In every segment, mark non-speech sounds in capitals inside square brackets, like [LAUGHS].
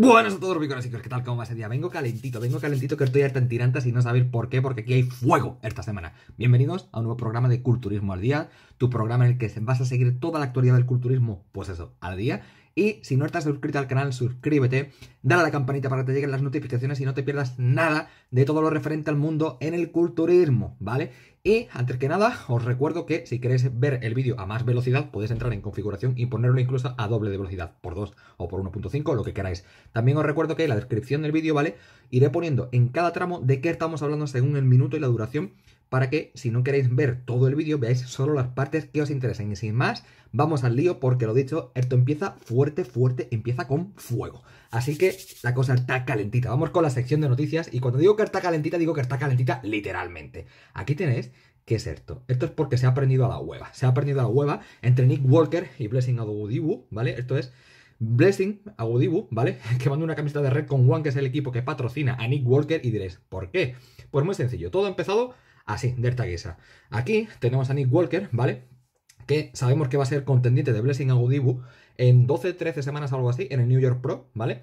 Buenos a todos, y ¿qué tal? ¿Cómo va ese día? Vengo calentito, vengo calentito que estoy harta en tirantes y no sabéis por qué, porque aquí hay fuego esta semana. Bienvenidos a un nuevo programa de Culturismo al Día, tu programa en el que vas a seguir toda la actualidad del culturismo, pues eso, al día, y si no estás suscrito al canal, suscríbete, dale a la campanita para que te lleguen las notificaciones y no te pierdas nada de todo lo referente al mundo en el culturismo, ¿vale? Y antes que nada, os recuerdo que si queréis ver el vídeo a más velocidad, podéis entrar en configuración y ponerlo incluso a doble de velocidad, por 2 o por 1.5, lo que queráis. También os recuerdo que en la descripción del vídeo, ¿vale? Iré poniendo en cada tramo de qué estamos hablando según el minuto y la duración para que si no queréis ver todo el vídeo veáis solo las partes que os interesen. Y sin más, vamos al lío porque lo dicho, esto empieza fuerte, fuerte, empieza con fuego. Así que la cosa está calentita. Vamos con la sección de noticias y cuando digo que está calentita, digo que está calentita literalmente. Aquí tenéis ¿Qué es esto? Esto es porque se ha aprendido a la hueva. Se ha aprendido a la hueva entre Nick Walker y Blessing Agudibu, ¿vale? Esto es Blessing Agudibu, ¿vale? [LAUGHS] Que manda una camiseta de red con One, que es el equipo que patrocina a Nick Walker, y diréis, ¿por qué? Pues muy sencillo. Todo ha empezado así, de esta Aquí tenemos a Nick Walker, ¿vale? Que sabemos que va a ser contendiente de Blessing Agudibu en 12, 13 semanas algo así, en el New York Pro, ¿vale?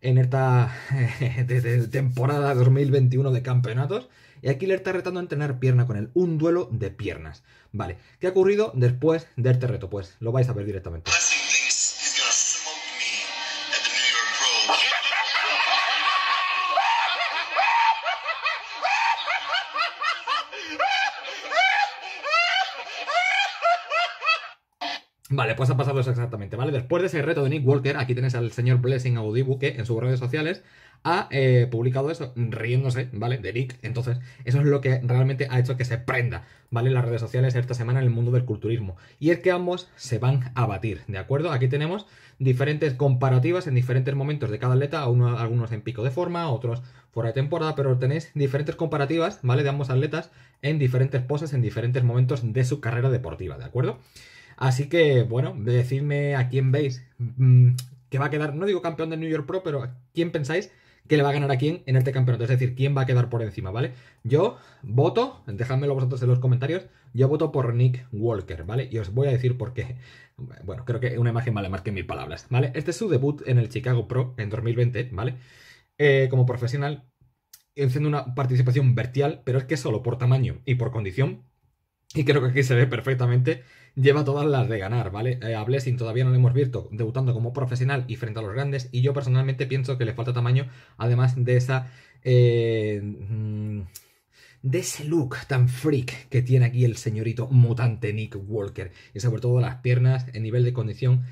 En esta [LAUGHS] temporada 2021 de campeonatos. Y aquí le está retando a entrenar pierna con él. Un duelo de piernas. Vale. ¿Qué ha ocurrido después de este reto? Pues lo vais a ver directamente. Vale, pues ha pasado eso exactamente, ¿vale? Después de ese reto de Nick Walker, aquí tienes al señor Blessing Audibu que en sus redes sociales ha eh, publicado eso, riéndose, ¿vale? De Nick. Entonces, eso es lo que realmente ha hecho que se prenda, ¿vale? Las redes sociales esta semana en el mundo del culturismo. Y es que ambos se van a batir, ¿de acuerdo? Aquí tenemos diferentes comparativas en diferentes momentos de cada atleta, algunos en pico de forma, otros fuera de temporada, pero tenéis diferentes comparativas, ¿vale? De ambos atletas en diferentes poses, en diferentes momentos de su carrera deportiva, ¿de acuerdo? Así que, bueno, decidme a quién veis mm, que va a quedar, no digo campeón del New York Pro, pero a quién pensáis que le va a ganar a quién en este campeonato. Es decir, quién va a quedar por encima, ¿vale? Yo voto, los vosotros en los comentarios, yo voto por Nick Walker, ¿vale? Y os voy a decir por qué. Bueno, creo que una imagen vale más que mil palabras, ¿vale? Este es su debut en el Chicago Pro en 2020, ¿vale? Eh, como profesional, haciendo una participación vertical, pero es que solo por tamaño y por condición, y creo que aquí se ve perfectamente lleva todas las de ganar, ¿vale? Eh, a Blessing todavía no lo hemos visto debutando como profesional y frente a los grandes. Y yo personalmente pienso que le falta tamaño, además de esa. Eh, mm, de ese look tan freak que tiene aquí el señorito mutante Nick Walker. Y sobre todo las piernas, en nivel de condición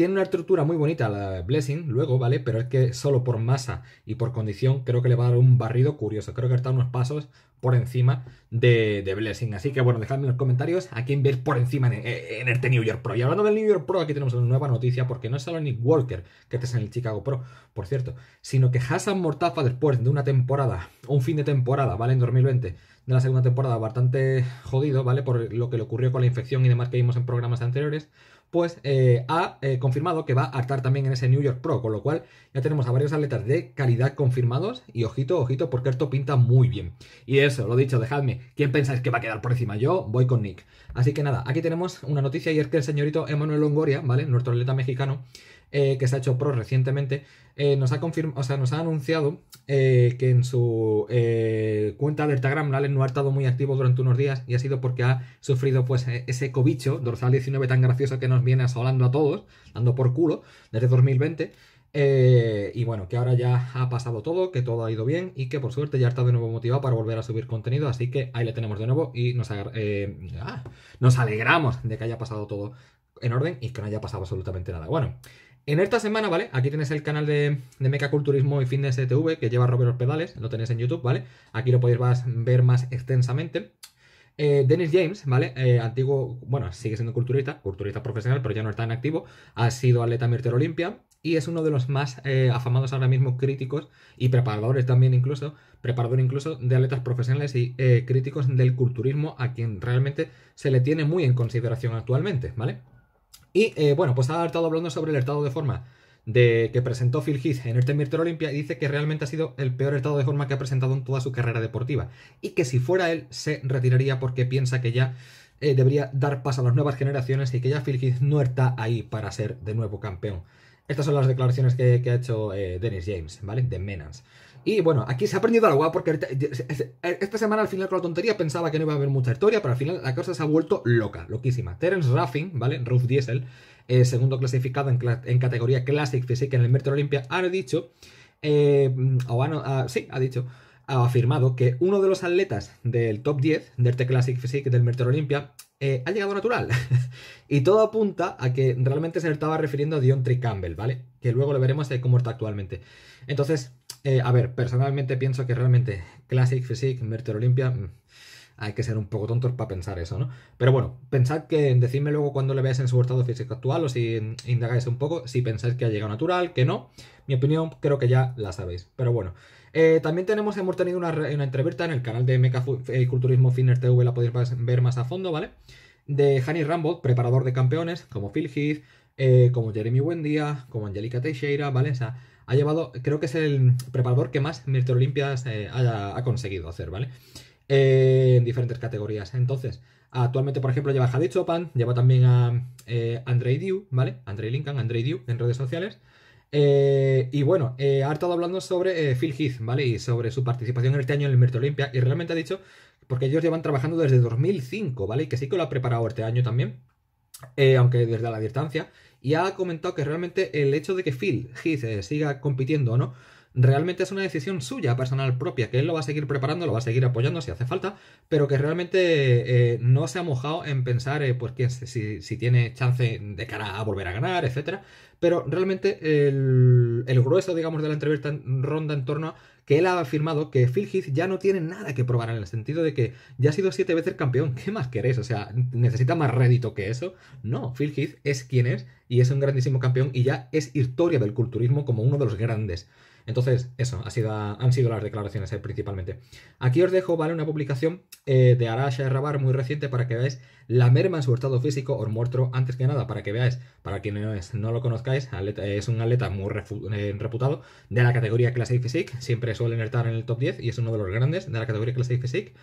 tiene una estructura muy bonita la Blessing, luego, ¿vale? Pero es que solo por masa y por condición creo que le va a dar un barrido curioso. Creo que está unos pasos por encima de, Blessing. Así que bueno, dejadme en los comentarios a quién ves por encima en, eh, en, este New York Pro. Y hablando del New York Pro, aquí tenemos una nueva noticia porque no es solo Nick Walker que está en el Chicago Pro, por cierto, sino que Hassan Mortafa después de una temporada, un fin de temporada, ¿vale? En 2020 de la segunda temporada bastante jodido, ¿vale? Por lo que le ocurrió con la infección y demás que vimos en programas anteriores pues eh, ha eh, confirmado que va a estar también en ese New York Pro, con lo cual ya tenemos a varios atletas de calidad confirmados y ojito, ojito, porque esto pinta muy bien. Y eso, lo dicho, dejadme, ¿quién pensáis que va a quedar por encima? Yo voy con Nick. Así que nada, aquí tenemos una noticia y es que el señorito Emanuel Longoria, ¿vale? Nuestro atleta mexicano, eh, que se ha hecho Pro recientemente, eh, nos, ha o sea, nos ha anunciado eh, que en su cuenta de Instagram, Lalen, no ha estado muy activo durante unos días y ha sido porque ha sufrido pues e-, ese cobicho dorsal 19 tan gracioso que nos viene asolando a todos, dando por culo, desde 2020. y bueno, que ahora ya ha pasado todo, que todo ha ido bien y que por suerte ya está de nuevo motivado para volver a subir contenido. Así que ahí le tenemos de nuevo y nos, ah, nos alegramos de que haya pasado todo en orden y que no haya pasado absolutamente nada. Bueno, en esta semana, ¿vale? Aquí tienes el canal de, de Meca Culturismo y Fitness TV que lleva Robert Pedales, lo tenéis en YouTube, ¿vale? Aquí lo podéis ver más extensamente. Eh, Dennis James, ¿vale? Eh, antiguo, bueno, sigue siendo culturista, culturista profesional, pero ya no está en activo. Ha sido atleta Mirter Olimpia y es uno de los más eh, afamados ahora mismo críticos y preparadores también incluso, preparador incluso de atletas profesionales y críticos del culturismo a quien realmente se le tiene muy en consideración actualmente, ¿vale? Y eh, bueno, pues ha estado hablando sobre el estado de forma de que presentó Phil Heath en de Olympia y dice que realmente ha sido el peor estado de forma que ha presentado en toda su carrera deportiva y que si fuera él se retiraría porque piensa que ya eh, debería dar paso a las nuevas generaciones y que ya Phil Heath no está ahí para ser de nuevo campeón. Estas son las declaraciones que, ha hecho eh, Dennis James, ¿vale? De Menans. Y bueno, aquí se ha el agua ¿ah? porque esta semana al final con la tontería pensaba que no iba a haber mucha historia, pero al final la cosa se ha vuelto loca, loquísima. Terence Ruffin, ¿vale? Ruff Diesel, eh, segundo clasificado en, categoría Classic Physique en el Metro Olimpia, ha dicho, eh, o sí, ha dicho, ha afirmado que uno de los atletas del top 10 del Classic Physique del Metro Olympia eh, ha llegado natural. [LAUGHS] y todo apunta a que realmente se le estaba refiriendo a Dion Campbell, ¿vale? Que luego lo veremos cómo está actualmente. Entonces, eh, a ver, personalmente pienso que realmente Classic, Physique, Merter Olympia, mm, hay que ser un poco tontos para pensar eso, ¿no? Pero bueno, pensad que decidme luego cuando le veáis en su estado físico actual o si indagáis un poco, si pensáis que ha llegado natural, que no. Mi opinión creo que ya la sabéis. Pero bueno, eh, también tenemos, hemos tenido una, entrevista en el canal de Meca eh, Culturismo Finner TV, la podéis ver más a fondo, ¿vale? De Hanny Rambo, preparador de campeones, como Phil Heath, como Jeremy Buendía, como Angelica Teixeira, ¿vale? O sea, ha llevado, creo que es el preparador que más Meteolimpias eh, ha, conseguido hacer, ¿vale? Eh, en diferentes categorías. Entonces, actualmente, por ejemplo, lleva a Hadi Chopan, lleva también a eh, Andrei Diu, ¿vale? Andrei Lincoln, Andrei Diu en redes sociales. Eh, y bueno, ha estado hablando sobre Phil Heath, ¿vale? Y sobre su participación este año en el Olimpia. Y realmente ha dicho, porque ellos llevan trabajando desde 2005, ¿vale? Y que sí que lo ha preparado este año también, aunque desde a la distancia y ha comentado que realmente el hecho de que Phil Heath eh, siga compitiendo o no, realmente es una decisión suya, personal propia, que él lo va a seguir preparando, lo va a seguir apoyando si hace falta, pero que realmente eh, no se ha mojado en pensar eh, pues, quién, si, tiene chance de cara a volver a ganar, etcétera. Pero realmente el, el, grueso, digamos, de la entrevista ronda en torno a que él ha afirmado que Phil Heath ya no tiene nada que probar en el sentido de que ya ha sido siete veces campeón, ¿qué más queréis? O sea, ¿necesita más rédito que eso? No, Phil Heath es quien es y es un grandísimo campeón y ya es historia del culturismo como uno de los grandes. Entonces, eso, ha sido, han sido las declaraciones eh, principalmente. Aquí os dejo, ¿vale? Una publicación eh, de Arasha Rabar muy reciente para que veáis la merma en su estado físico. o muerto antes que nada para que veáis, para quienes no lo conozcáis, es un atleta muy eh, reputado de la categoría Classic Physique. Siempre suelen estar en el top 10 y es uno de los grandes de la categoría Classic Physique.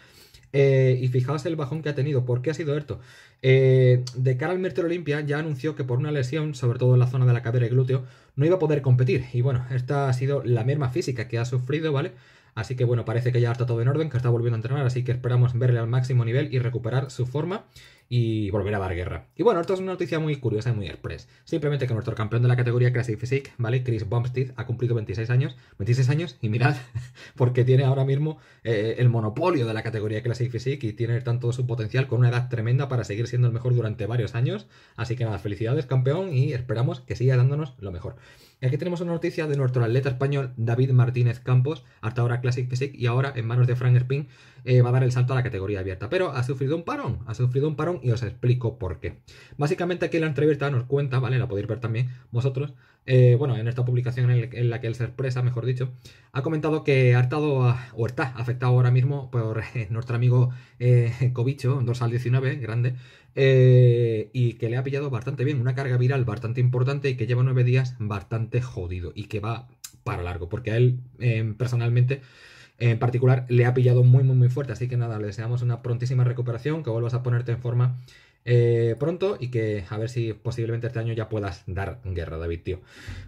Eh, y fijaos el bajón que ha tenido. ¿Por qué ha sido esto? Eh, de cara al Mertel Olimpia ya anunció que por una lesión, sobre todo en la zona de la cadera y glúteo, no iba a poder competir. Y bueno, esta ha sido la merma física que ha sufrido, ¿vale? Así que bueno, parece que ya está todo en orden, que está volviendo a entrenar, así que esperamos verle al máximo nivel y recuperar su forma y volver a dar guerra. Y bueno, esto es una noticia muy curiosa y muy express. Simplemente que nuestro campeón de la categoría Classic Physique, ¿vale? Chris Bumstead, ha cumplido 26 años, 26 años, y mirad, [LAUGHS] porque tiene ahora mismo eh, el monopolio de la categoría Classic Physique y tiene tanto su potencial con una edad tremenda para seguir siendo el mejor durante varios años. Así que nada, felicidades campeón y esperamos que siga dándonos lo mejor. Y aquí tenemos una noticia de nuestro atleta español David Martínez Campos, hasta ahora Classic Physique y ahora en manos de Frank Spin eh, va a dar el salto a la categoría abierta. Pero ha sufrido un parón, ha sufrido un parón y os explico por qué. Básicamente aquí la entrevista nos cuenta, ¿vale? La podéis ver también vosotros. Eh, bueno, en esta publicación en, la que él se expresa, mejor dicho, ha comentado que ha estado, ah, o está afectado ahora mismo por [LAUGHS] eh, nuestro amigo eh, Covicho, dorsal 19, grande, y que le ha pillado bastante bien, una carga viral bastante importante y que lleva nueve días bastante jodido y que va para largo, porque a él personalmente en particular le ha pillado muy, muy, muy fuerte. Así que nada, le deseamos una prontísima recuperación, que vuelvas a ponerte en forma eh, pronto y que a ver si posiblemente este año ya puedas dar guerra, David, tío.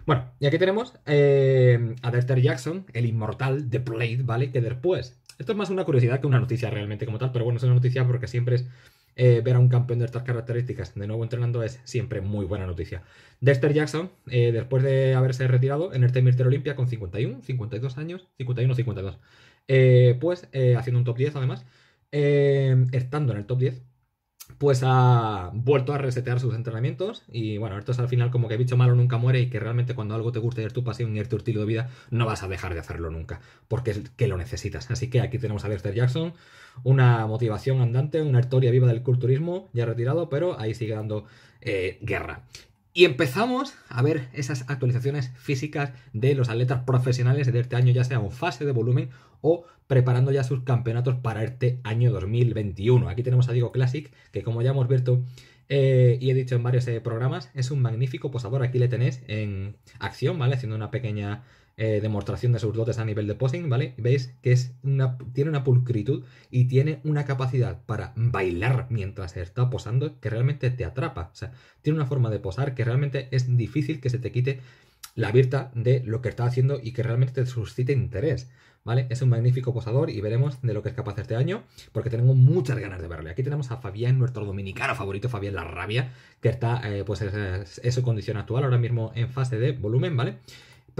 Bueno, y aquí tenemos eh, a Dexter Jackson, el inmortal de Blade, ¿vale? Que después. Esto es más una curiosidad que una noticia realmente como tal, pero bueno, es una noticia porque siempre es eh, ver a un campeón de estas características de nuevo entrenando es siempre muy buena noticia. Dexter Jackson, eh, después de haberse retirado en el Team Olimpia con 51, 52 años, 51 52, eh, pues haciendo un top 10 además, estando en el top 10, pues ha vuelto a resetear sus entrenamientos y bueno, esto es al final como que bicho malo nunca muere y que realmente cuando algo te gusta y es tu pasión y es tu estilo de vida, no vas a dejar de hacerlo nunca, porque es que lo necesitas. Así que aquí tenemos a Lester Jackson, una motivación andante, una historia viva del culturismo, ya retirado, pero ahí sigue dando eh, guerra. Y empezamos a ver esas actualizaciones físicas de los atletas profesionales de este año, ya sea en fase de volumen o preparando ya sus campeonatos para este año 2021. Aquí tenemos a Diego Classic, que como ya hemos visto eh, y he dicho en varios eh, programas, es un magnífico posador. Aquí le tenéis en acción, ¿vale? Haciendo una pequeña eh, demostración de sus dotes a nivel de posing, ¿vale? Veis que es tiene una pulcritud y tiene una capacidad para bailar mientras está posando que realmente te atrapa. O sea, tiene una forma de posar que realmente es difícil que se te quite la virta de lo que está haciendo y que realmente te suscite interés. ¿vale? Es un magnífico posador y veremos de lo que es capaz este año, porque tenemos muchas ganas de verle. Aquí tenemos a Fabián, nuestro dominicano favorito, Fabián La Rabia, que está, eh, pues, su condición actual, ahora mismo en fase de volumen, ¿vale?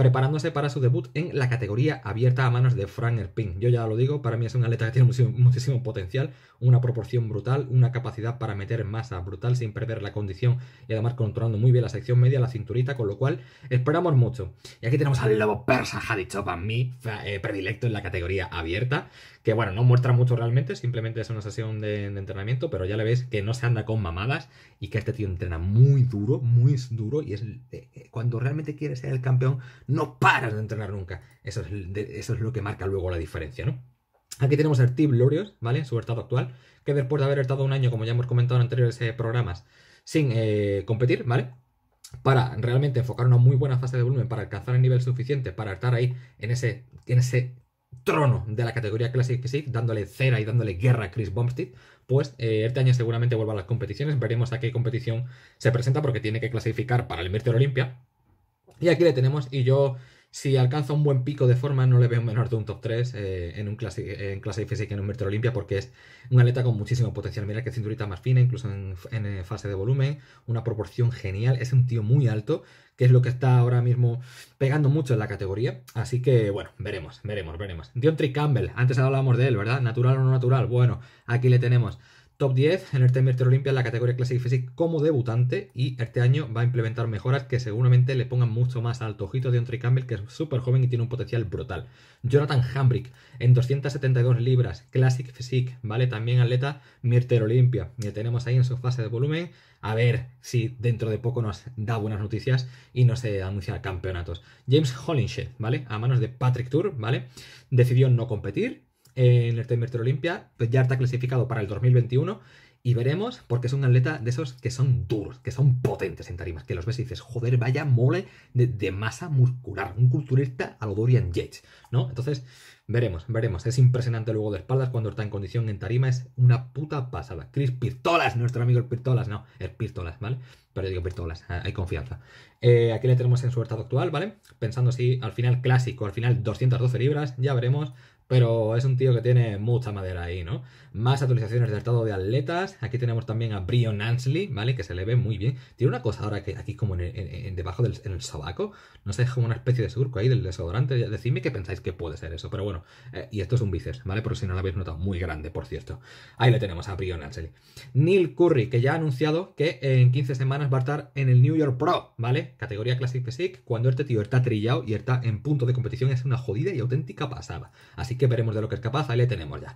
preparándose para su debut en la categoría abierta a manos de Frank Erpin. Yo ya lo digo, para mí es un atleta que tiene muchísimo, potencial, una proporción brutal, una capacidad para meter masa brutal sin perder la condición y además controlando muy bien la sección media, la cinturita, con lo cual esperamos mucho. Y aquí tenemos al lobo persa Hadichopa, mi eh, predilecto en la categoría abierta, que bueno, no muestra mucho realmente, simplemente es una sesión de, entrenamiento, pero ya le veis que no se anda con mamadas y que este tío entrena muy duro, muy duro y es eh, eh, cuando realmente quiere ser el campeón no paras de entrenar nunca. Eso es, lo que marca luego la diferencia, ¿no? Aquí tenemos el Team Lorios, ¿vale? Su estado actual, que después de haber estado un año, como ya hemos comentado en anteriores eh, programas, sin eh, competir, ¿vale? Para realmente enfocar una muy buena fase de volumen, para alcanzar el nivel suficiente para estar ahí en ese, en ese trono de la categoría Classic Physique, dándole cera y dándole guerra a Chris Bumstead, pues eh, este año seguramente vuelva a las competiciones. Veremos a qué competición se presenta porque tiene que clasificar para el Mr. Olimpia, y aquí le tenemos, y yo, si alcanza un buen pico de forma, no le veo menor de un top 3 eh, en, clase, en clase en un metro Olimpia, porque es un atleta con muchísimo potencial. Mira que cinturita más fina, incluso en, eh, fase de volumen, una proporción genial. Es un tío muy alto, que es lo que está ahora mismo pegando mucho en la categoría. Así que, bueno, veremos, veremos, veremos. Deontry Campbell, antes hablábamos de él, ¿verdad? Natural o no natural. Bueno, aquí le tenemos. Top 10 en el Meteor Olimpia en la categoría Classic Physique como debutante y este año va a implementar mejoras que seguramente le pongan mucho más alto ojito de un Campbell que es súper joven y tiene un potencial brutal. Jonathan Hambrick en 272 libras, Classic Physique, ¿vale? También atleta Mirter Olimpia. Ya tenemos ahí en su fase de volumen. A ver si dentro de poco nos da buenas noticias y no se anuncia campeonatos. James Hollinshed, ¿vale? A manos de Patrick Tour, ¿vale? Decidió no competir en el Team Olimpia, pues ya está clasificado para el 2021 y veremos, porque es un atleta de esos que son duros, que son potentes en tarimas, que los ves y dices, joder, vaya mole de, masa muscular, un culturista a lo Dorian Yates, ¿no? Entonces, veremos, veremos. Es impresionante luego de espaldas cuando está en condición en tarima, es una puta pasada. Chris Pirtolas, nuestro amigo el Pirtolas, no, el Pirtolas, ¿vale? Pero yo digo Pirtolas, ah, hay confianza. Eh, aquí le tenemos en su estado actual, ¿vale? Pensando si al final clásico, al final 212 libras, ya veremos. Pero es un tío que tiene mucha madera ahí, ¿no? Más actualizaciones del estado de atletas. Aquí tenemos también a Brion Ansley, ¿vale? Que se le ve muy bien. Tiene una cosa ahora que aquí como en, debajo del en sobaco. No sé, es como una especie de surco ahí del desodorante. Decidme qué pensáis que puede ser eso. Pero bueno, eh, y esto es un bíceps, ¿vale? Por si no lo habéis notado. Muy grande, por cierto. Ahí le tenemos a Brion Ansley. Neil Curry, que ya ha anunciado que en 15 semanas va a estar en el New York Pro, ¿vale? Categoría Classic Physique. Cuando este tío está trillado y está en punto de competición es una jodida y auténtica pasada. Así que que veremos de lo que es capaz, ahí le tenemos ya.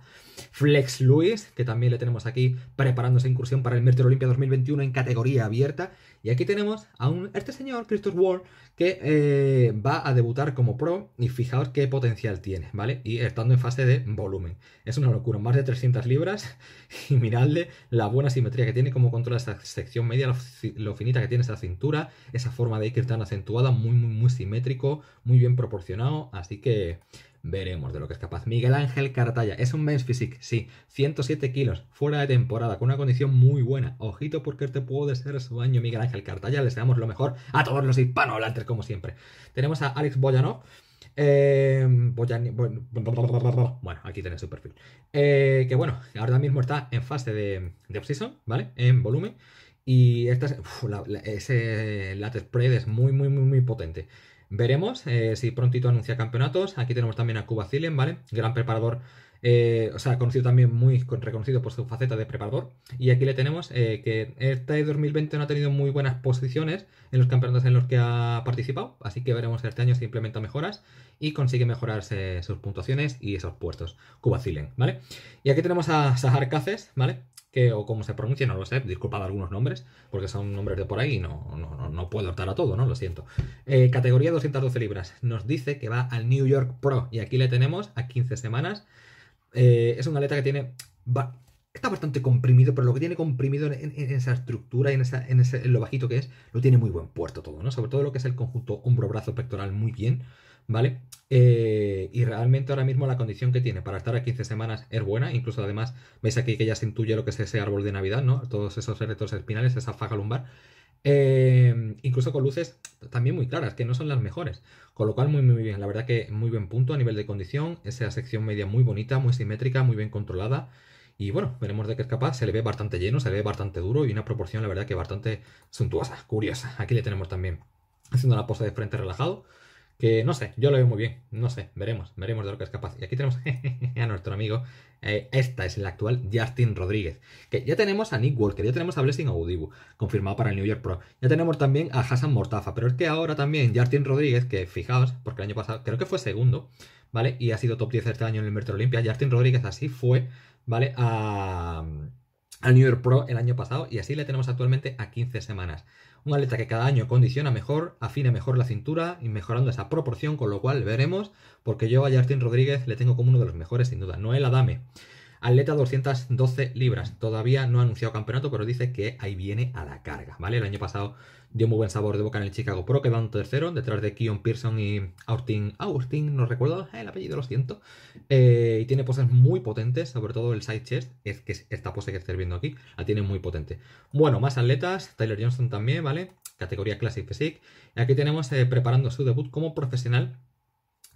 Flex Luis, que también le tenemos aquí preparando esa incursión para el Metro Olimpia 2021 en categoría abierta. Y aquí tenemos a un, este señor, Christoph Ward, que eh, va a debutar como pro y fijaos qué potencial tiene, ¿vale? Y estando en fase de volumen. Es una locura, más de 300 libras [LAUGHS] y miradle la buena simetría que tiene, cómo controla esa sección media, lo, finita que tiene esa cintura, esa forma de ir tan acentuada, muy, muy, muy simétrico, muy bien proporcionado. Así que Veremos de lo que es capaz. Miguel Ángel Cartaya es un men's physique, sí, 107 kilos, fuera de temporada, con una condición muy buena. Ojito porque este puede ser su año, Miguel Ángel Cartaya. Le deseamos lo mejor a todos los hispanohablantes, como siempre. Tenemos a Alex Boyanov. Eh, bueno, aquí tiene su perfil. Eh, que bueno, ahora mismo está en fase de, de off-season, ¿vale? En volumen. Y esta ese Latte spread es muy, muy, muy, muy potente. Veremos eh, si prontito anuncia campeonatos. Aquí tenemos también a Cuba Zilen, ¿vale? Gran preparador, eh, o sea, conocido también muy reconocido por su faceta de preparador. Y aquí le tenemos que eh, que este 2020 no ha tenido muy buenas posiciones en los campeonatos en los que ha participado. Así que veremos este año si implementa mejoras y consigue mejorarse sus puntuaciones y esos puestos. Cuba Zilen, ¿vale? Y aquí tenemos a Sahar Caces, ¿vale? que, o cómo se pronuncia, no lo sé, disculpad algunos nombres, porque son nombres de por ahí y no, no, puedo hartar a todo, ¿no? Lo siento. Eh, categoría 212 libras. Nos dice que va al New York Pro y aquí le tenemos a 15 semanas. Eh, es una aleta que tiene... está bastante comprimido, pero lo que tiene comprimido en, esa estructura y en, esa, en, lo bajito que es, lo tiene muy buen puerto todo, ¿no? Sobre todo lo que es el conjunto hombro-brazo-pectoral muy bien. ¿vale? Eh, y realmente ahora mismo la condición que tiene para estar a 15 semanas es buena, incluso además veis aquí que ya se intuye lo que es ese árbol de Navidad, ¿no? Todos esos retos espinales, esa faja lumbar, eh, incluso con luces también muy claras, que no son las mejores, con lo cual muy muy bien, la verdad que muy buen punto a nivel de condición, esa sección media muy bonita, muy simétrica, muy bien controlada. Y bueno, veremos de qué es capaz. Se le ve bastante lleno, se le ve bastante duro y una proporción, la verdad, que bastante suntuosa, curiosa. Aquí le tenemos también haciendo la posa de frente relajado. Que no sé, yo lo veo muy bien. No sé, veremos, veremos de lo que es capaz. Y aquí tenemos [LAUGHS] a nuestro amigo. Eh, esta es el actual Justin Rodríguez. Que ya tenemos a Nick Walker, ya tenemos a Blessing Audibu, confirmado para el New York Pro. Ya tenemos también a Hassan Mortafa. Pero es que ahora también Justin Rodríguez, que fijaos, porque el año pasado creo que fue segundo, ¿vale? Y ha sido top 10 este año en el Metro Olimpia. Justin Rodríguez así fue, ¿vale? A mm, al New York Pro el año pasado y así le tenemos actualmente a 15 semanas. Un atleta que cada año condiciona mejor, afina mejor la cintura y mejorando esa proporción, con lo cual veremos, porque yo a Rodríguez le tengo como uno de los mejores sin duda. Noel Adame, atleta 212 libras, todavía no ha anunciado campeonato, pero dice que ahí viene a la carga, ¿vale? El año pasado dio muy buen sabor de boca en el Chicago Pro, quedando tercero, detrás de Keon Pearson y Austin. Austin, no recuerdo el apellido, lo siento. Eh, y tiene poses muy potentes, sobre todo el side chest, que es esta pose que estáis viendo aquí, la tiene muy potente. Bueno, más atletas, Tyler Johnson también, ¿vale? Categoría Classic Physique. Y aquí tenemos eh, preparando su debut como profesional,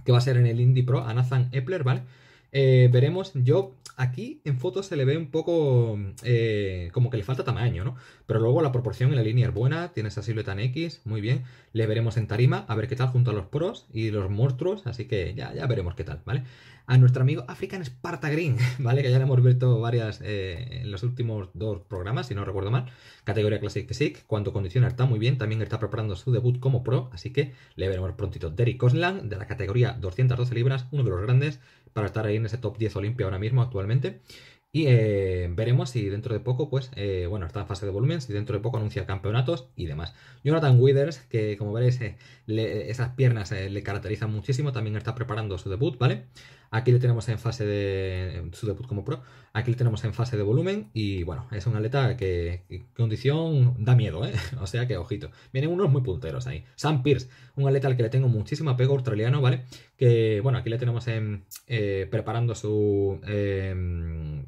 que va a ser en el Indie Pro, a Nathan Epler, ¿vale? Eh, veremos, yo aquí en fotos se le ve un poco eh, como que le falta tamaño, ¿no? Pero luego la proporción y la línea es buena, tiene esa silueta en X, muy bien. Le veremos en tarima, a ver qué tal junto a los pros y los monstruos, así que ya, ya veremos qué tal, ¿vale? A nuestro amigo African Sparta Green, [LAUGHS] ¿vale? Que ya le hemos visto varias eh, en los últimos dos programas, si no recuerdo mal. Categoría Classic Physique, cuando condiciona está muy bien, también está preparando su debut como pro, así que le veremos prontito. Derek Cosland, de la categoría 212 libras, uno de los grandes, para estar ahí en ese top 10 Olimpia ahora mismo actualmente. Y eh, veremos si dentro de poco, pues, eh, bueno, está en fase de volumen, si dentro de poco anuncia campeonatos y demás. Jonathan Withers, que como veréis, eh, esas piernas le caracterizan muchísimo, también está preparando su debut, ¿vale? Aquí le tenemos en fase de su debut como pro. Aquí le tenemos en fase de volumen y bueno, es un aleta que condición da miedo, ¿eh? [LAUGHS] O sea que ojito. Vienen unos muy punteros ahí. Sam Pierce, un atleta al que le tengo muchísimo apego australiano, ¿vale? Que bueno, aquí le tenemos en, eh, preparando su... Em,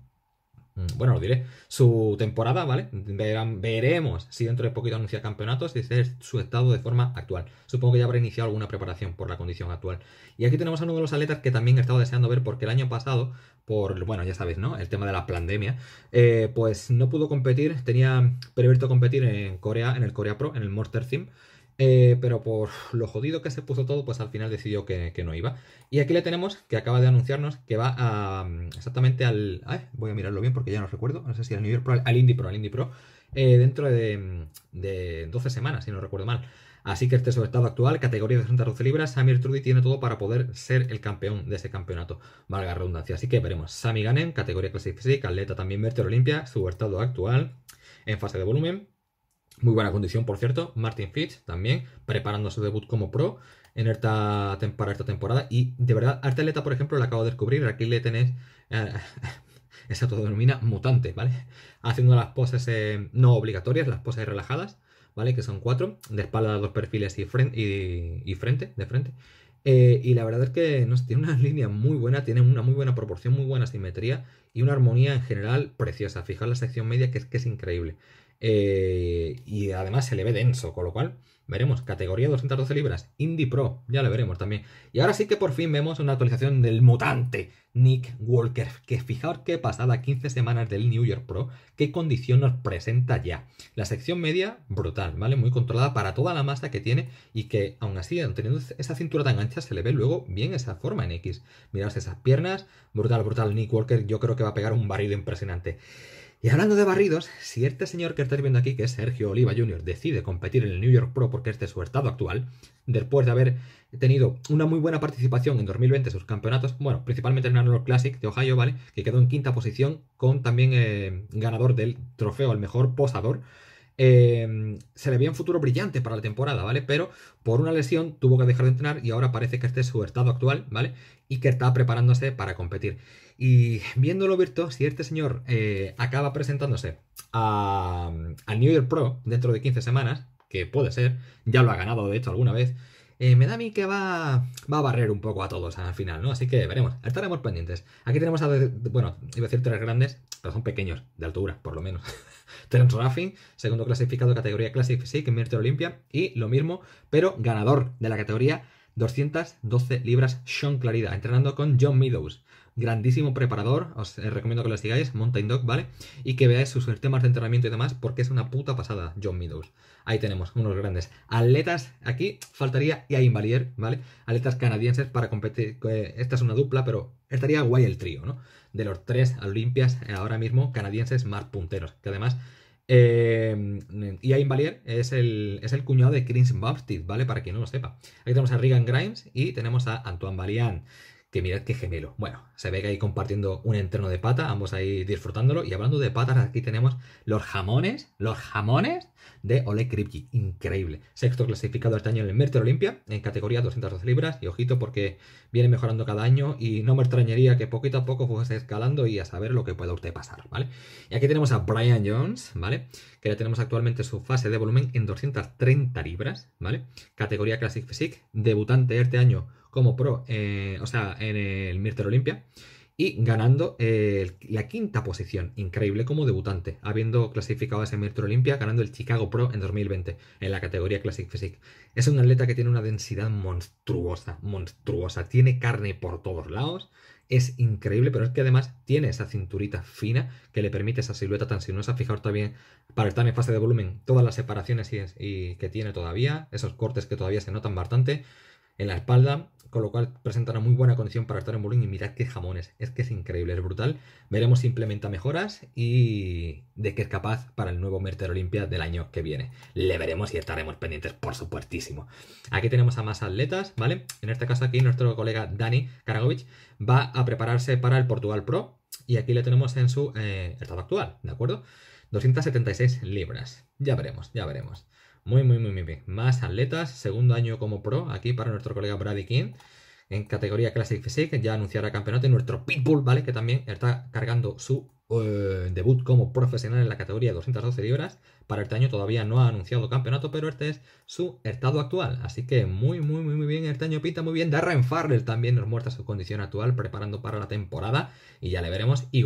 Mm, bueno, lo diré, su temporada, ¿vale? veremos si dentro de poquito anuncia campeonatos, y este su estado de forma actual. Supongo que ya habrá iniciado alguna preparación por la condición actual. Y aquí tenemos a uno de los atletas que también he estado deseando ver porque el año pasado, por, bueno, ya sabéis, ¿no? El tema de la pandemia, eh, pues no pudo competir, tenía previsto competir en Corea, en el Corea Pro, en el Monster Team eh, pero por lo jodido que se puso todo, pues al final decidió que, no iba. Y aquí le tenemos que acaba de anunciarnos que va a, mm, exactamente al. voy a mirarlo bien porque ya no recuerdo. No sé si al New Pro, al Indie Pro, eh, dentro de, 12 mm, semanas, si no recuerdo mal. Así que este es su estado actual, categoría de 112 libras. Samir Trudy tiene todo para poder ser el campeón de ese campeonato, valga redundancia. Así que veremos. Sami ganen, categoría clasificada, Física, atleta también Verter Olimpia, su estado actual en fase de volumen. Muy buena condición, por cierto. Martin Fitz también, preparando su debut como pro en esta, para esta temporada. Y de verdad, Arteleta, este por ejemplo, la acabo de descubrir. Aquí le tenés eh, [LAUGHS] esa se denomina mutante, ¿vale? Haciendo las poses eh, no obligatorias, las poses relajadas, ¿vale? Que son cuatro, de espalda, dos perfiles y frente, y, frente de frente. Eh, y la verdad es que tiene una línea muy buena, tiene una muy buena proporción, muy buena simetría y una armonía en general preciosa. fijar la sección media que es, que es increíble. Eh, y además se le ve denso, con lo cual veremos categoría 212 libras, Indie Pro, ya le veremos también. Y ahora sí que por fin vemos una actualización del mutante Nick Walker, que fijaos que pasada 15 semanas del New York Pro, qué condición nos presenta ya. La sección media, brutal, ¿vale? Muy controlada para toda la masa que tiene y que aún así, teniendo esa cintura tan ancha, se le ve luego bien esa forma en X. mirad esas piernas, brutal, brutal Nick Walker, yo creo que va a pegar un barrido impresionante. Y hablando de barridos, si este señor que estáis viendo aquí, que es Sergio Oliva Jr., decide competir en el New York Pro porque este es su estado actual, después de haber tenido una muy buena participación en 2020 en sus campeonatos, bueno, principalmente en el Arnold Classic de Ohio, ¿vale? Que quedó en quinta posición con también eh, ganador del trofeo al mejor posador Em, se le veía un futuro brillante para la temporada, ¿vale? Pero por una lesión tuvo que dejar de entrenar y ahora parece que este es su estado actual, ¿vale? Y que está preparándose para competir. Y viéndolo, Virto, si este señor eh, acaba presentándose a, New York Pro dentro de 15 semanas, que puede ser, ya lo ha ganado de hecho alguna vez, eh, me da a mí que va, a barrer un poco a todos al final, ¿no? Así que veremos, estaremos pendientes. Aquí tenemos a, bueno, iba a decir tres grandes, pero son pequeños, de altura, por lo menos. [LAUGHS] Terence Raffin, segundo clasificado categoría Classic Physique en Olimpia, y lo mismo, pero ganador de la categoría 212 libras Sean Clarida, entrenando con John Meadows grandísimo preparador, os eh, recomiendo que lo sigáis, Mountain Dog, ¿vale? Y que veáis sus temas de entrenamiento y demás, porque es una puta pasada, John Meadows. Ahí tenemos unos grandes atletas, aquí faltaría Ian Valier, ¿vale? Atletas canadienses para competir, eh, esta es una dupla, pero estaría guay el trío, ¿no? De los tres Olimpias eh, ahora mismo canadienses más punteros, que además... Eh, Ian Valier es el, es el cuñado de Chris Bumstead, ¿vale? Para quien no lo sepa. Ahí tenemos a Regan Grimes y tenemos a Antoine Valiant que mirad qué gemelo. Bueno, se ve que ahí compartiendo un entreno de pata, ambos ahí disfrutándolo. Y hablando de patas, aquí tenemos los jamones, los jamones de Ole Kripke. Increíble. Sexto clasificado este año en el Merter Olimpia, en categoría 212 libras. Y ojito porque viene mejorando cada año y no me extrañaría que poquito a poco fuese escalando y a saber lo que pueda usted pasar, ¿vale? Y aquí tenemos a Brian Jones, ¿vale? Que ya tenemos actualmente su fase de volumen en 230 libras, ¿vale? Categoría Classic Physique, debutante este año como pro, eh, o sea, en el Mr. Olympia y ganando eh, la quinta posición, increíble como debutante, habiendo clasificado a ese Mr. Olimpia, ganando el Chicago Pro en 2020 en la categoría Classic Physique. Es un atleta que tiene una densidad monstruosa, monstruosa, tiene carne por todos lados, es increíble, pero es que además tiene esa cinturita fina que le permite esa silueta tan sinuosa. Fijaos también, para estar en fase de volumen, todas las separaciones y que tiene todavía, esos cortes que todavía se notan bastante en la espalda, con lo cual presenta una muy buena condición para estar en bowling y mirad qué jamones, es que es increíble, es brutal. Veremos si implementa mejoras y de qué es capaz para el nuevo Merter Olimpia del año que viene. Le veremos y estaremos pendientes, por supuestísimo. Aquí tenemos a más atletas, ¿vale? En este caso aquí nuestro colega Dani Karagovic va a prepararse para el Portugal Pro y aquí le tenemos en su eh, estado actual, ¿de acuerdo? 276 libras. Ya veremos, ya veremos. Muy, muy, muy, muy bien. Más atletas, segundo año como pro aquí para nuestro colega Brady King en categoría Classic Physique. Ya anunciará campeonato y nuestro Pitbull, ¿vale? Que también está cargando su eh, debut como profesional en la categoría 212 libras. Para este año todavía no ha anunciado campeonato, pero este es su estado actual. Así que muy, muy, muy, muy bien. el este año pinta muy bien. Darren Farrell también nos muestra su condición actual, preparando para la temporada. Y ya le veremos. Y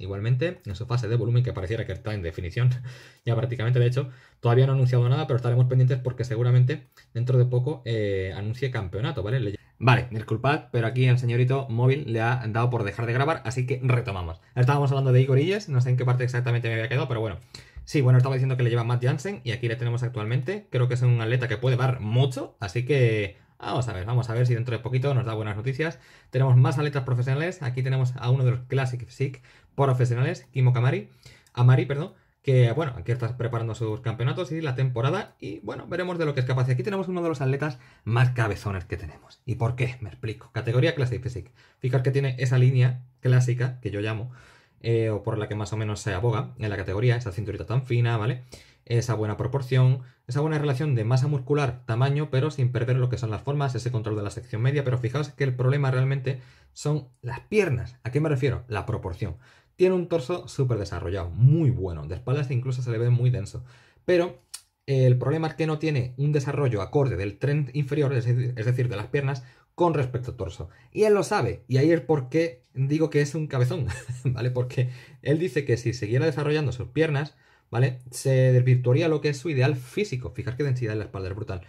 igualmente, en su fase de volumen, que pareciera que está en definición, [LAUGHS] ya prácticamente, de hecho, todavía no ha anunciado nada, pero estaremos pendientes porque seguramente dentro de poco eh, anuncie campeonato, ¿vale? Le Vale, disculpad, pero aquí el señorito móvil le ha dado por dejar de grabar, así que retomamos. Estábamos hablando de Igor Illes, no sé en qué parte exactamente me había quedado, pero bueno. Sí, bueno, estaba diciendo que le lleva Matt Jansen y aquí le tenemos actualmente. Creo que es un atleta que puede dar mucho, así que Vamos a ver, vamos a ver si dentro de poquito nos da buenas noticias. Tenemos más atletas profesionales. Aquí tenemos a uno de los Classic Sick profesionales, Kimo Kamari, Amari, perdón, que, bueno, aquí estás preparando sus campeonatos y la temporada y, bueno, veremos de lo que es capaz. aquí tenemos uno de los atletas más cabezones que tenemos. ¿Y por qué? Me explico. Categoría Classic Physique. Fijaos que tiene esa línea clásica, que yo llamo, eh, o por la que más o menos se aboga en la categoría, esa cinturita tan fina, ¿vale? Esa buena proporción, esa buena relación de masa muscular, tamaño, pero sin perder lo que son las formas, ese control de la sección media, pero fijaos que el problema realmente son las piernas. ¿A qué me refiero? La proporción. Tiene un torso súper desarrollado, muy bueno. De espaldas incluso se le ve muy denso. Pero eh, el problema es que no tiene un desarrollo acorde del tren inferior, es decir, de las piernas, con respecto al torso. Y él lo sabe, y ahí es por qué digo que es un cabezón, [LAUGHS] ¿vale? Porque él dice que si siguiera desarrollando sus piernas, ¿vale? Se desvirtuaría lo que es su ideal físico. Fijar qué densidad de la espalda es brutal.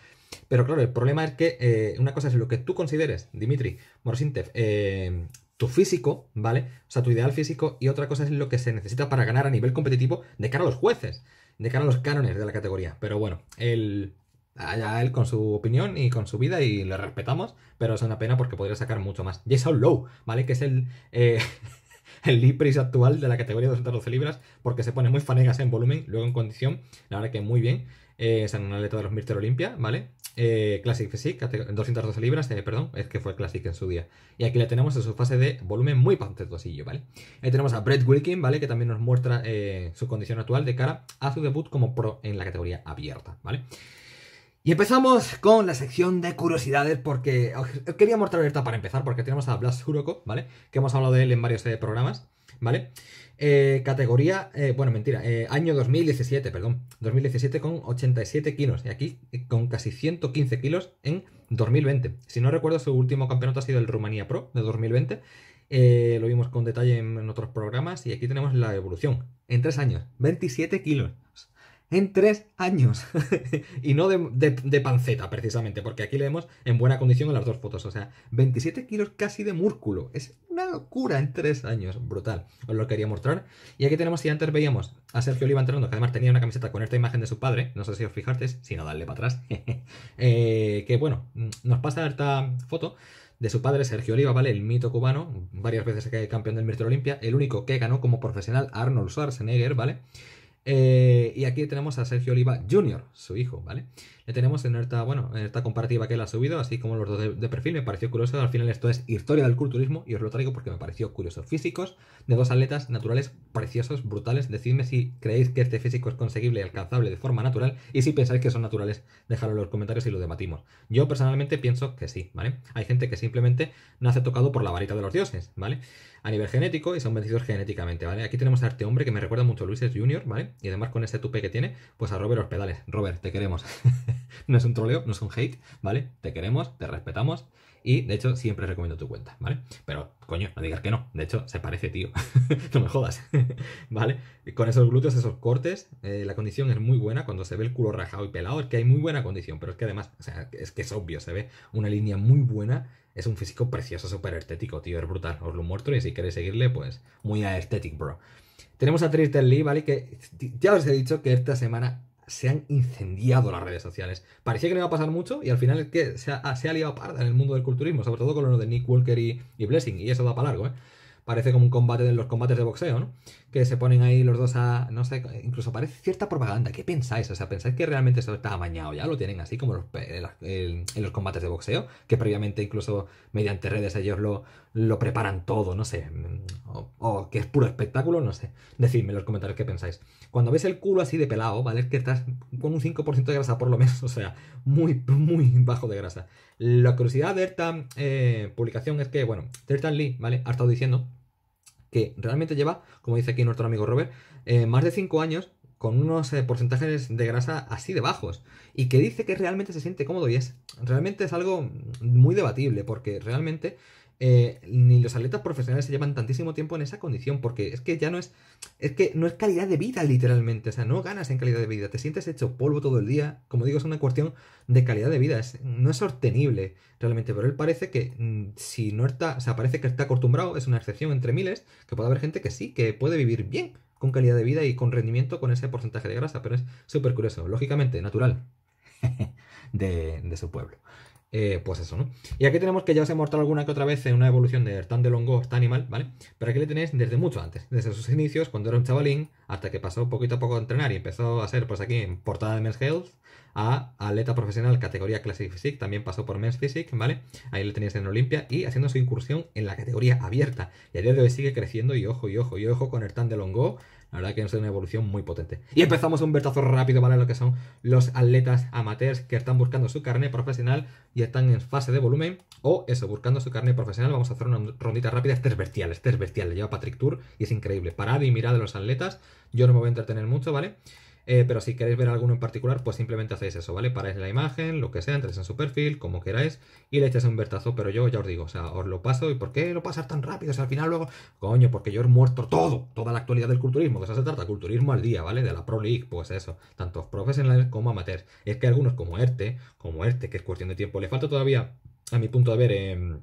Pero claro, el problema es que eh, una cosa es lo que tú consideres, Dimitri Morosintev, eh, tu físico, ¿vale? O sea, tu ideal físico y otra cosa es lo que se necesita para ganar a nivel competitivo de cara a los jueces, de cara a los cánones de la categoría. Pero bueno, él, allá él con su opinión y con su vida y le respetamos, pero es una pena porque podría sacar mucho más. Jason Lowe, ¿vale? Que es el... Eh, [LAUGHS] el Lipris actual de la categoría de 212 libras, porque se pone muy fanegas en volumen, luego en condición, la verdad que muy bien. Eh, una letra de los Mister Olimpia, ¿vale? Eh, Classic Physique, 212 libras, eh, perdón, es que fue Classic en su día. Y aquí la tenemos en su fase de volumen muy pantetosillo, ¿vale? Ahí tenemos a Brett Wilkin, ¿vale? Que también nos muestra eh, su condición actual de cara a su debut como pro en la categoría abierta, ¿vale? Y empezamos con la sección de curiosidades porque quería mostrar abierta para empezar porque tenemos a Blas Huroko, ¿vale? Que hemos hablado de él en varios programas. ¿vale? Eh, categoría, eh, bueno, mentira, eh, año 2017, perdón, 2017 con 87 kilos, y aquí con casi 115 kilos en 2020. Si no recuerdo, su último campeonato ha sido el Rumanía Pro de 2020, lo vimos con detalle en, otros programas, y aquí tenemos la evolución, en tres años, 27 kilos en tres años. [LAUGHS] y no de, panceta, precisamente, porque aquí leemos en buena condición en las dos fotos. O sea, 27 kilos casi de músculo. Es una locura en tres años. Brutal. Os lo quería mostrar. Y aquí tenemos, si antes veíamos a Sergio Oliva entrando, que además tenía una camiseta con esta imagen de su padre, no sé si os si no, darle para atrás. [LAUGHS] Eh, que bueno, nos pasa esta foto de su padre Sergio Oliva, ¿vale? El mito cubano, varias veces que campeón del Mister Olimpia, el único que ganó como profesional Arnold Schwarzenegger, ¿vale? Eh, y aquí tenemos a Sergio Oliva Jr., su hijo, ¿vale? Le tenemos en esta, bueno, en esta comparativa que él ha subido, así como los dos de, perfil, me pareció curioso. Al final esto es historia del culturismo y os lo traigo porque me pareció curioso. Físicos de dos atletas naturales preciosos, brutales. Decidme si creéis que este físico es conseguible y alcanzable de forma natural y si pensáis que son naturales, dejadlo en los comentarios y lo debatimos. Yo personalmente pienso que sí, ¿vale? Hay gente que simplemente nace tocado por la varita de los dioses, ¿vale? a nivel genético y son vencidos genéticamente, ¿vale? Aquí tenemos a este hombre que me recuerda mucho a Luis Jr., ¿vale? Y además con este tupe que tiene, pues a Robert pedales. Robert, te queremos. [LAUGHS] no es un troleo, no es un hate, ¿vale? Te queremos, te respetamos y de hecho, siempre recomiendo tu cuenta, ¿vale? Pero, coño, no digas que no. De hecho, se parece, tío. [LAUGHS] no me jodas, [LAUGHS] ¿vale? Con esos glúteos, esos cortes, eh, la condición es muy buena. Cuando se ve el culo rajado y pelado, es que hay muy buena condición. Pero es que además, o sea, es que es obvio, se ve una línea muy buena. Es un físico precioso, súper estético, tío. Es brutal. Os lo muestro y si queréis seguirle, pues muy estético, bro. Tenemos a Tristan Lee, ¿vale? Que ya os he dicho que esta semana se han incendiado las redes sociales. Parecía que no iba a pasar mucho y al final que ah, se ha, liado parda en el mundo del culturismo, sobre todo con lo de Nick Walker y, Blessing, y eso da para largo, ¿eh? Parece como un combate de los combates de boxeo, ¿no? Que se ponen ahí los dos a. No sé, incluso parece cierta propaganda. ¿Qué pensáis? O sea, ¿pensáis que realmente esto está amañado ya? ¿Lo tienen así como en, los combates de boxeo? Que previamente, incluso mediante redes, ellos lo, lo preparan todo, no sé. Mm, o, que es puro espectáculo, no sé. Decidme en los comentarios qué pensáis. Cuando ves el culo así de pelado, ¿vale? Es que estás con un 5% de grasa por lo menos, [LAUGHS] o sea, muy, muy bajo de grasa. La curiosidad de esta eh, publicación es que, bueno, Tertan Lee, ¿vale? Ha estado diciendo que realmente lleva, como dice aquí nuestro amigo Robert, eh, más de 5 años con unos eh, porcentajes de grasa así de bajos y que dice que realmente se siente cómodo y es realmente es algo muy debatible porque realmente eh, ni los atletas profesionales se llevan tantísimo tiempo en esa condición, porque es que ya no es, es que no es calidad de vida literalmente, o sea, no ganas en calidad de vida, te sientes hecho polvo todo el día, como digo, es una cuestión de calidad de vida, no es sostenible realmente, pero él parece que mm, si no está, o sea, parece que está acostumbrado, es una excepción entre miles, que puede haber gente que sí, que puede vivir bien con calidad de vida y con rendimiento con ese porcentaje de grasa, pero es súper curioso, lógicamente, natural. [LAUGHS] de su pueblo. Eh, pues eso, ¿no? Y aquí tenemos que ya os he mostrado alguna que otra vez en una evolución de Ertan de Longo, está animal, ¿vale? Pero aquí le tenéis desde mucho antes, desde sus inicios, cuando era un chavalín, hasta que pasó poquito a poco a entrenar y empezó a ser, pues aquí, en portada de Men's Health, a atleta profesional categoría Classic Physique, también pasó por Men's Physique, ¿vale? Ahí le tenéis en Olimpia y haciendo su incursión en la categoría abierta. Y a día de hoy sigue creciendo y ojo, y ojo, y ojo con Ertan de Longo, la verdad que es una evolución muy potente. Y empezamos un vertazo rápido ¿vale? lo que son los atletas amateurs que están buscando su carne profesional y están en fase de volumen. O eso, buscando su carne profesional. Vamos a hacer una rondita rápida. Este es Vertial este es Le lleva Patrick Tour y es increíble. Parad y mirad a los atletas. Yo no me voy a entretener mucho, ¿vale? vale eh, pero si queréis ver alguno en particular, pues simplemente hacéis eso, ¿vale? Paráis la imagen, lo que sea, entréis en su perfil, como queráis, y le echáis un vertazo. Pero yo ya os digo, o sea, os lo paso. ¿Y por qué lo pasar tan rápido? O al final luego, coño, porque yo os muerto todo, toda la actualidad del culturismo, que eso se trata, culturismo al día, ¿vale? De la Pro League, pues eso, tanto profesionales como amateurs. Es que algunos como ERTE, como ERTE, que es cuestión de tiempo, le falta todavía, a mi punto de ver, em,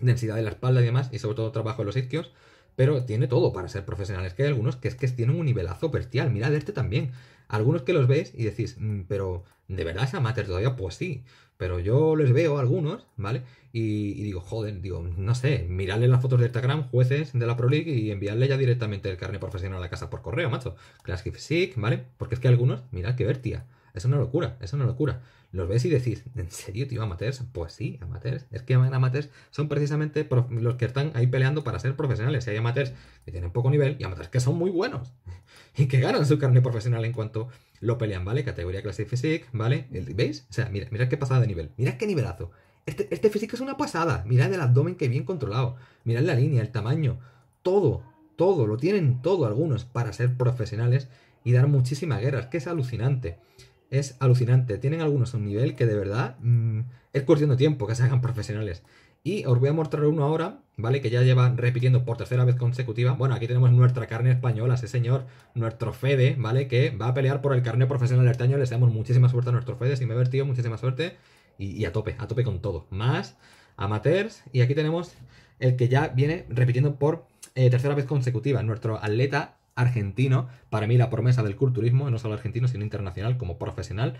densidad de la espalda y demás, y sobre todo trabajo en los isquios pero tiene todo para ser profesionales Es que hay algunos que es que tienen un nivelazo bestial. Mirad este también. Algunos que los veis y decís, mm, pero ¿de verdad es amateur todavía? Pues sí, pero yo les veo a algunos, ¿vale? Y, digo, joder, digo, no sé, mirarle las fotos de Instagram, jueces de la Pro League y enviarle ya directamente el carnet profesional a la casa por correo, macho. classic Sick, ¿vale? Porque es que algunos, mirad que vertía. Es una locura, es una locura los ves y decís, ¿en serio, tío, amateurs? Pues sí, amateurs. Es que amateurs son precisamente los que están ahí peleando para ser profesionales. Y hay amateurs que tienen poco nivel y amateurs que son muy buenos [LAUGHS] y que ganan su carne profesional en cuanto lo pelean, ¿vale? Categoría de Physique, ¿vale? ¿Veis? O sea, mira, mira qué pasada de nivel. Mira qué nivelazo. Este, este físico es una pasada. Mirad el abdomen que bien controlado. Mirad la línea, el tamaño. Todo, todo, lo tienen todo algunos para ser profesionales y dar muchísimas guerras. Es que es alucinante es alucinante. Tienen algunos un nivel que de verdad mm, es cuestión de tiempo que se hagan [LAUGHS] profesionales. Y os voy a mostrar uno ahora, ¿vale? Que ya lleva repitiendo por tercera vez consecutiva. Bueno, aquí tenemos nuestra carne española, ese señor, nuestro Fede, ¿vale? Que va a pelear por el carnet profesional este año. Les damos muchísima suerte a nuestro Fede, si me he vertido, muchísima suerte. Y, a tope, a tope con todo. Más amateurs. Y aquí tenemos el que ya viene repitiendo por eh, tercera vez consecutiva, nuestro atleta argentino, para mí la promesa del culturismo, no solo argentino, sino internacional como profesional,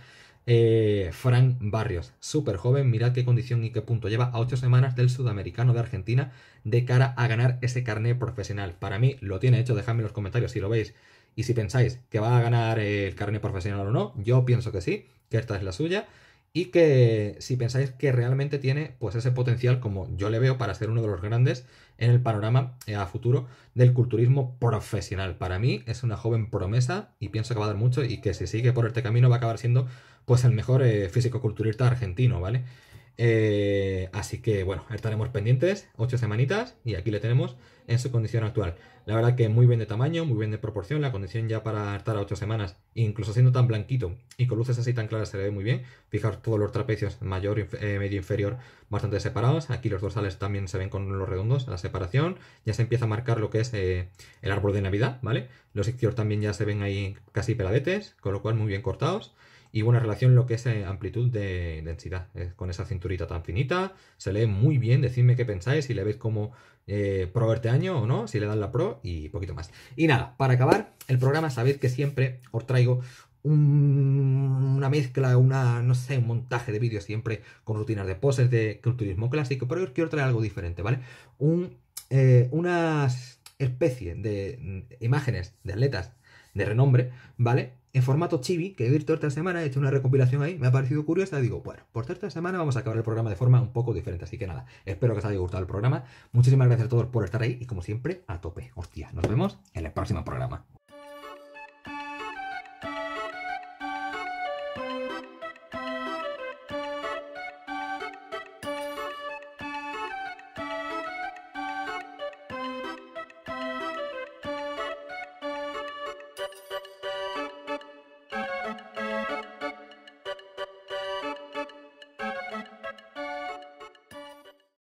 eh, Frank Barrios, súper joven, mirad qué condición y qué punto. Lleva a 8 semanas del sudamericano de Argentina de cara a ganar ese carnet profesional. Para mí lo tiene hecho, dejadme en los comentarios si lo veis y si pensáis que va a ganar el carnet profesional o no. Yo pienso que sí, que esta es la suya y que si pensáis que realmente tiene pues ese potencial como yo le veo para ser uno de los grandes en el panorama eh, a futuro del culturismo profesional. Para mí es una joven promesa y pienso que va a dar mucho y que si sigue por este camino va a acabar siendo pues el mejor eh, físico-culturista argentino, ¿vale? Eh, así que bueno, estaremos pendientes, ocho semanitas y aquí le tenemos en su condición actual. La verdad que muy bien de tamaño, muy bien de proporción, la condición ya para estar a 8 semanas, incluso siendo tan blanquito y con luces así tan claras se le ve muy bien. Fijaos todos los trapecios mayor, eh, medio, inferior bastante separados. Aquí los dorsales también se ven con los redondos, la separación. Ya se empieza a marcar lo que es eh, el árbol de Navidad, ¿vale? Los ictior también ya se ven ahí casi peladetes, con lo cual muy bien cortados y buena relación lo que es eh, amplitud de densidad, con esa cinturita tan finita, se lee muy bien, decidme qué pensáis, si le veis como eh, pro verte año o no, si le dan la pro y poquito más. Y nada, para acabar el programa sabéis que siempre os traigo una mezcla, una, no sé, un montaje de vídeos siempre con rutinas de poses de culturismo clásico, pero os quiero traer algo diferente, ¿vale? Un, eh, unas especie de mm, imágenes de atletas de renombre, ¿vale? en formato chibi, que he visto esta semana, he hecho una recopilación ahí, me ha parecido curiosa, digo, bueno, por esta semana vamos a acabar el programa de forma un poco diferente, así que nada, espero que os haya gustado el programa, muchísimas gracias a todos por estar ahí y como siempre, a tope, hostia, nos vemos en el próximo programa.